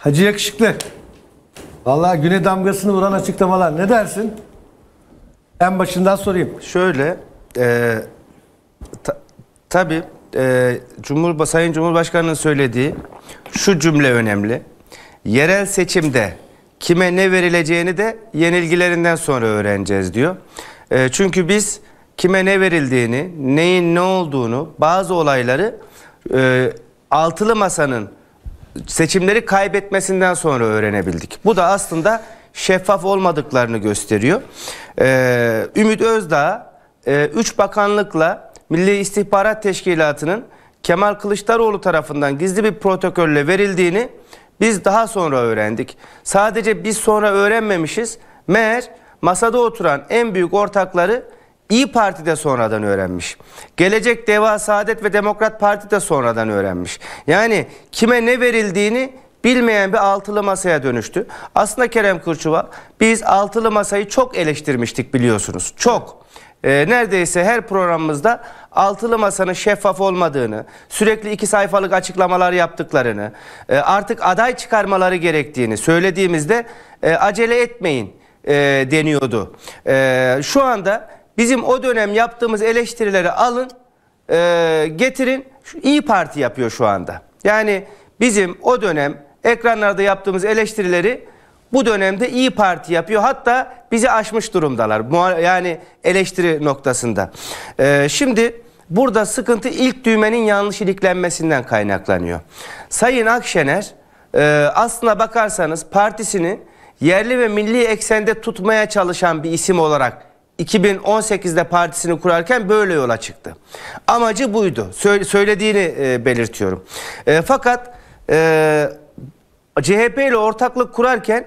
Hacı Yakışıklı. Vallahi güne damgasını vuran açıklamalar. Ne dersin? En başından sorayım. Şöyle, e, ta, tabii e, Cumhurba Sayın Cumhurbaşkanı'nın söylediği şu cümle önemli. Yerel seçimde kime ne verileceğini de yenilgilerinden sonra öğreneceğiz diyor. E, çünkü biz kime ne verildiğini, neyin ne olduğunu, bazı olayları e, altılı masanın seçimleri kaybetmesinden sonra öğrenebildik. Bu da aslında şeffaf olmadıklarını gösteriyor. Ee, Ümit Özdağ, e, üç bakanlıkla Milli İstihbarat Teşkilatı'nın Kemal Kılıçdaroğlu tarafından gizli bir protokolle verildiğini biz daha sonra öğrendik. Sadece biz sonra öğrenmemişiz. Meğer masada oturan en büyük ortakları İyi Parti de sonradan öğrenmiş. Gelecek Deva Saadet ve Demokrat Parti de sonradan öğrenmiş. Yani kime ne verildiğini bilmeyen bir altılı masaya dönüştü. Aslında Kerem Kırçıva biz altılı masayı çok eleştirmiştik biliyorsunuz. Çok. E, neredeyse her programımızda altılı masanın şeffaf olmadığını, sürekli iki sayfalık açıklamalar yaptıklarını, e, artık aday çıkarmaları gerektiğini söylediğimizde e, acele etmeyin e, deniyordu. E, şu anda Bizim o dönem yaptığımız eleştirileri alın, e, getirin. Şu İyi Parti yapıyor şu anda. Yani bizim o dönem ekranlarda yaptığımız eleştirileri bu dönemde İyi Parti yapıyor. Hatta bizi aşmış durumdalar. Yani eleştiri noktasında. E, şimdi burada sıkıntı ilk düğmenin yanlış iliklenmesinden kaynaklanıyor. Sayın Akşener e, aslına bakarsanız partisini yerli ve milli eksende tutmaya çalışan bir isim olarak 2018'de partisini kurarken böyle yola çıktı. Amacı buydu. söylediğini e, belirtiyorum. E, fakat e, CHP ile ortaklık kurarken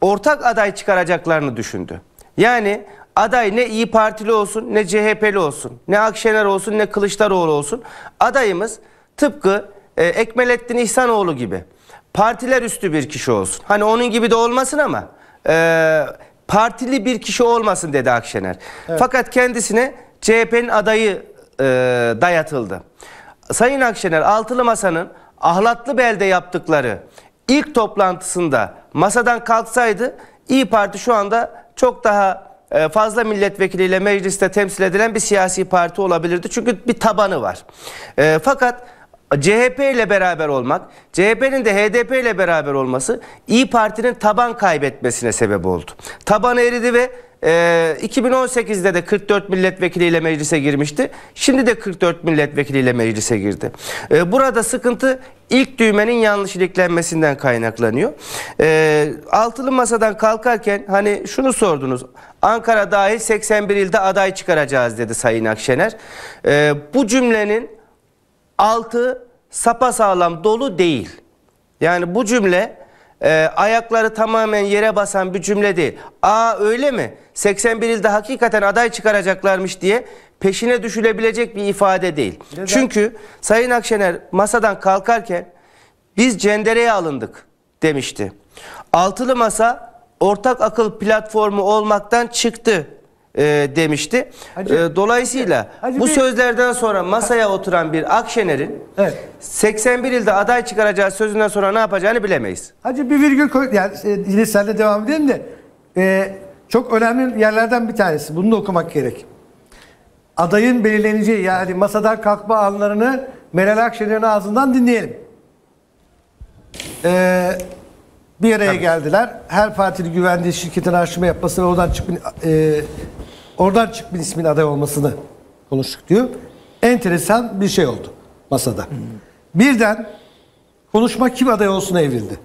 ortak aday çıkaracaklarını düşündü. Yani aday ne İyi Partili olsun ne CHP'li olsun ne Akşener olsun ne Kılıçdaroğlu olsun adayımız tıpkı Ekmelettin İhsanoğlu gibi partiler üstü bir kişi olsun. Hani onun gibi de olmasın ama e, partili bir kişi olmasın dedi Akşener. Evet. Fakat kendisine CHP'nin adayı e, dayatıldı. Sayın Akşener altılı masanın ahlatlı belde yaptıkları ilk toplantısında masadan kalksaydı İyi Parti şu anda çok daha e, fazla milletvekiliyle mecliste temsil edilen bir siyasi parti olabilirdi. Çünkü bir tabanı var. E, fakat CHP ile beraber olmak, CHP'nin de HDP ile beraber olması İyi Parti'nin taban kaybetmesine sebep oldu. Taban eridi ve e, 2018'de de 44 milletvekiliyle meclise girmişti. Şimdi de 44 milletvekiliyle meclise girdi. E, burada sıkıntı ilk düğmenin yanlış iliklenmesinden kaynaklanıyor. E, altılı masadan kalkarken hani şunu sordunuz. Ankara dahil 81 ilde aday çıkaracağız dedi Sayın Akşener. E, bu cümlenin altı sapasağlam dolu değil. Yani bu cümle e, ayakları tamamen yere basan bir cümle değil. Aa öyle mi? 81 ilde hakikaten aday çıkaracaklarmış diye peşine düşülebilecek bir ifade değil. Neden? Çünkü Sayın Akşener masadan kalkarken biz cendereye alındık demişti. Altılı masa ortak akıl platformu olmaktan çıktı e, demişti. Hacı, e, dolayısıyla Hacı bu Bey, sözlerden sonra masaya oturan bir Akşener'in evet. 81 ilde aday çıkaracağı sözünden sonra ne yapacağını bilemeyiz. Hacı bir virgül koy, yani e, yine senle devam edelim de e, çok önemli yerlerden bir tanesi. Bunu da okumak gerek. Adayın belirleneceği yani masadan kalkma anlarını Meral Akşener'in ağzından dinleyelim. Eee bir araya Tabii. geldiler. Her partili güvendiği şirketin araştırma yapması ve oradan çıkıp e, Oradan çık bir ismin aday olmasını konuştuk diyor. Enteresan bir şey oldu masada. Birden konuşma kim aday olsun evrildi.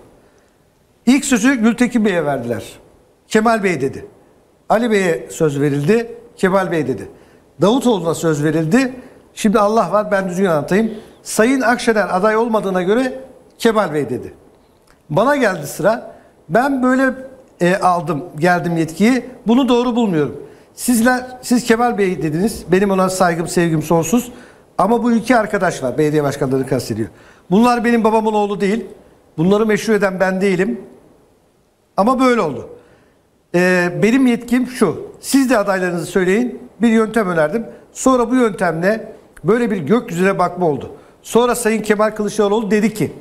İlk sözü Gültekin Bey'e verdiler. Kemal Bey dedi. Ali Bey'e söz verildi. Kemal Bey dedi. Davutoğlu'na söz verildi. Şimdi Allah var ben düzgün anlatayım. Sayın Akşener aday olmadığına göre Kemal Bey dedi. Bana geldi sıra. Ben böyle e, aldım, geldim yetkiyi. Bunu doğru bulmuyorum. Sizler, siz Kemal Bey dediniz. Benim ona saygım, sevgim sonsuz. Ama bu iki arkadaş var. Belediye başkanları kastediyor. Bunlar benim babamın oğlu değil. Bunları meşru eden ben değilim. Ama böyle oldu. Ee, benim yetkim şu. Siz de adaylarınızı söyleyin. Bir yöntem önerdim. Sonra bu yöntemle böyle bir gökyüzüne bakma oldu. Sonra Sayın Kemal Kılıçdaroğlu dedi ki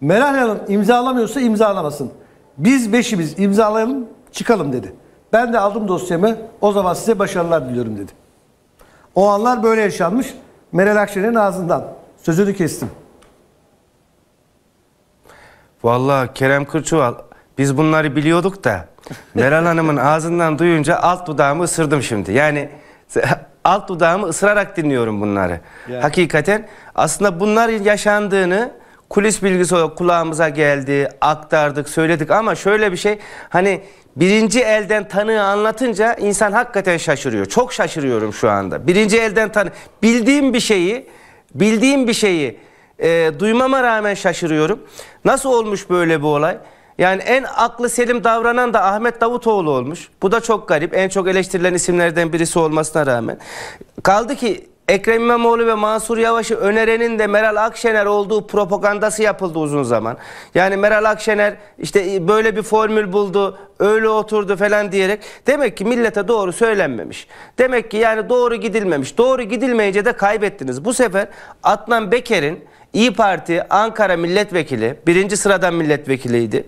Meral Hanım imzalamıyorsa imzalamasın. Biz beşimiz imzalayalım çıkalım dedi. Ben de aldım dosyamı. O zaman size başarılar diliyorum dedi. O anlar böyle yaşanmış. Meral Akşener'in ağzından. Sözünü kestim. Vallahi Kerem Kırçıval biz bunları biliyorduk da Meral Hanım'ın ağzından duyunca alt dudağımı ısırdım şimdi. Yani alt dudağımı ısırarak dinliyorum bunları. Yani. Hakikaten aslında bunlar yaşandığını kulis bilgisi olarak kulağımıza geldi, aktardık, söyledik ama şöyle bir şey hani birinci elden tanığı anlatınca insan hakikaten şaşırıyor. Çok şaşırıyorum şu anda. Birinci elden tanı bildiğim bir şeyi, bildiğim bir şeyi e, duymama rağmen şaşırıyorum. Nasıl olmuş böyle bir olay? Yani en aklı selim davranan da Ahmet Davutoğlu olmuş. Bu da çok garip. En çok eleştirilen isimlerden birisi olmasına rağmen. Kaldı ki Ekrem İmamoğlu ve Mansur Yavaş'ı önerenin de Meral Akşener olduğu propagandası yapıldı uzun zaman. Yani Meral Akşener işte e, böyle bir formül buldu, öyle oturdu falan diyerek demek ki millete doğru söylenmemiş. Demek ki yani doğru gidilmemiş. Doğru gidilmeyince de kaybettiniz. Bu sefer Adnan Beker'in İyi Parti Ankara milletvekili, birinci sıradan milletvekiliydi.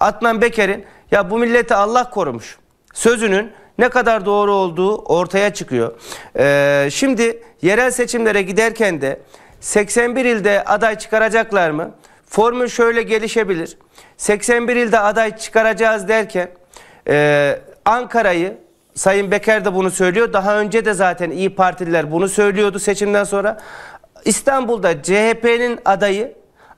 Adnan Beker'in ya bu milleti Allah korumuş sözünün ne kadar doğru olduğu ortaya çıkıyor. Ee, şimdi yerel seçimlere giderken de 81 ilde aday çıkaracaklar mı? Formül şöyle gelişebilir. 81 ilde aday çıkaracağız derken e, Ankara'yı Sayın Beker de bunu söylüyor. Daha önce de zaten İyi Partililer bunu söylüyordu seçimden sonra. İstanbul'da CHP'nin adayı,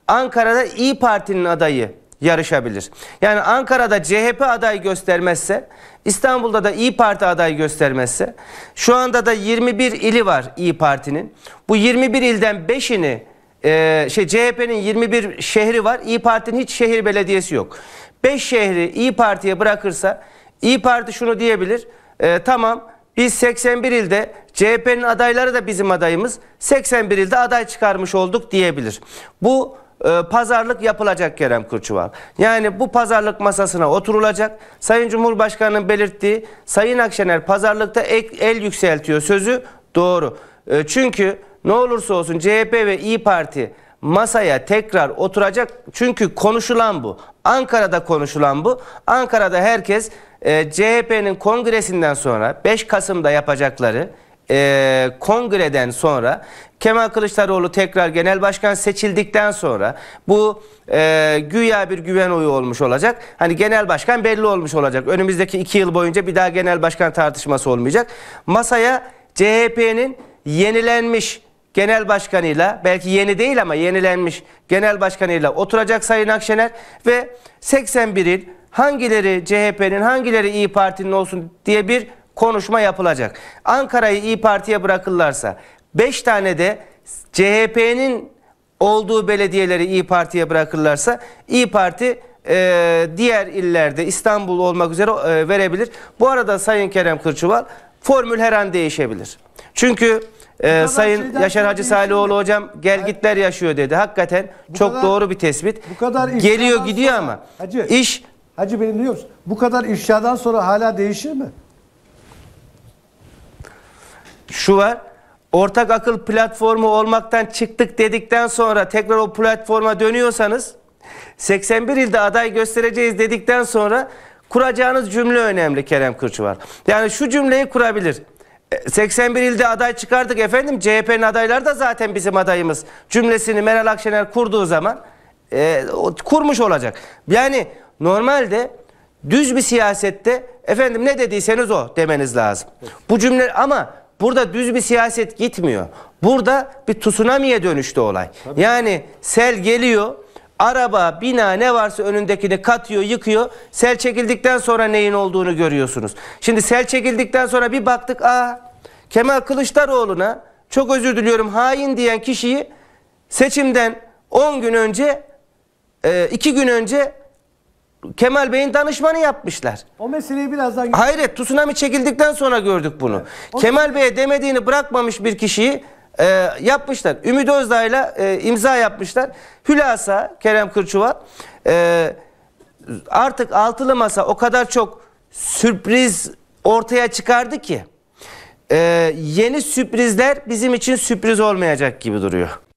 Ankara'da İyi Parti'nin adayı yarışabilir. Yani Ankara'da CHP adayı göstermezse, İstanbul'da da İyi Parti adayı göstermezse, şu anda da 21 ili var İyi Parti'nin. Bu 21 ilden 5'ini e, şey CHP'nin 21 şehri var. İyi Parti'nin hiç şehir belediyesi yok. 5 şehri İyi Parti'ye bırakırsa İyi Parti şunu diyebilir. E, tamam biz 81 ilde CHP'nin adayları da bizim adayımız. 81 ilde aday çıkarmış olduk diyebilir. Bu e, pazarlık yapılacak Kerem Kırçıval. Yani bu pazarlık masasına oturulacak. Sayın Cumhurbaşkanı'nın belirttiği Sayın Akşener pazarlıkta ek, el yükseltiyor sözü doğru. E, çünkü ne olursa olsun CHP ve İyi Parti masaya tekrar oturacak. Çünkü konuşulan bu. Ankara'da konuşulan bu. Ankara'da herkes e, CHP'nin kongresinden sonra 5 Kasım'da yapacakları e, kongreden sonra Kemal Kılıçdaroğlu tekrar genel başkan seçildikten sonra bu e, güya bir güven oyu olmuş olacak. Hani genel başkan belli olmuş olacak. Önümüzdeki iki yıl boyunca bir daha genel başkan tartışması olmayacak. Masaya CHP'nin yenilenmiş genel başkanıyla belki yeni değil ama yenilenmiş genel başkanıyla oturacak Sayın Akşener ve 81'in hangileri CHP'nin hangileri İyi Parti'nin olsun diye bir konuşma yapılacak. Ankara'yı İyi Parti'ye bırakırlarsa 5 tane de CHP'nin olduğu belediyeleri İyi Parti'ye bırakırlarsa İyi Parti e, diğer illerde İstanbul olmak üzere e, verebilir. Bu arada Sayın Kerem Kırçıval formül her an değişebilir. Çünkü e, Sayın Yaşar Hacı Salihoğlu hocam gelgitler yaşıyor dedi. Hakikaten bu çok kadar, doğru bir tespit. Bu kadar Geliyor gidiyor sonra, ama hacı, iş... Hacı benim diyoruz. Bu kadar ifşadan sonra hala değişir mi? şu var. Ortak akıl platformu olmaktan çıktık dedikten sonra tekrar o platforma dönüyorsanız 81 ilde aday göstereceğiz dedikten sonra kuracağınız cümle önemli Kerem Kırçıvar. Yani şu cümleyi kurabilir. 81 e, ilde aday çıkardık efendim CHP'nin adayları da zaten bizim adayımız cümlesini Meral Akşener kurduğu zaman e, kurmuş olacak. Yani normalde düz bir siyasette efendim ne dediyseniz o demeniz lazım. Bu cümle ama Burada düz bir siyaset gitmiyor. Burada bir tsunami'ye dönüştü olay. Tabii. Yani sel geliyor, araba, bina ne varsa önündekini katıyor, yıkıyor. Sel çekildikten sonra neyin olduğunu görüyorsunuz. Şimdi sel çekildikten sonra bir baktık, aa Kemal Kılıçdaroğlu'na çok özür diliyorum hain diyen kişiyi seçimden 10 gün önce, 2 e, gün önce Kemal Bey'in danışmanı yapmışlar. O meseleyi birazdan... Hayret tsunami çekildikten sonra gördük bunu. Evet. Kemal Bey'e demediğini bırakmamış bir kişiyi e, yapmışlar. Ümit Özdağ'la e, imza yapmışlar. Hülasa Kerem Kırçuva e, artık altılı masa o kadar çok sürpriz ortaya çıkardı ki e, yeni sürprizler bizim için sürpriz olmayacak gibi duruyor.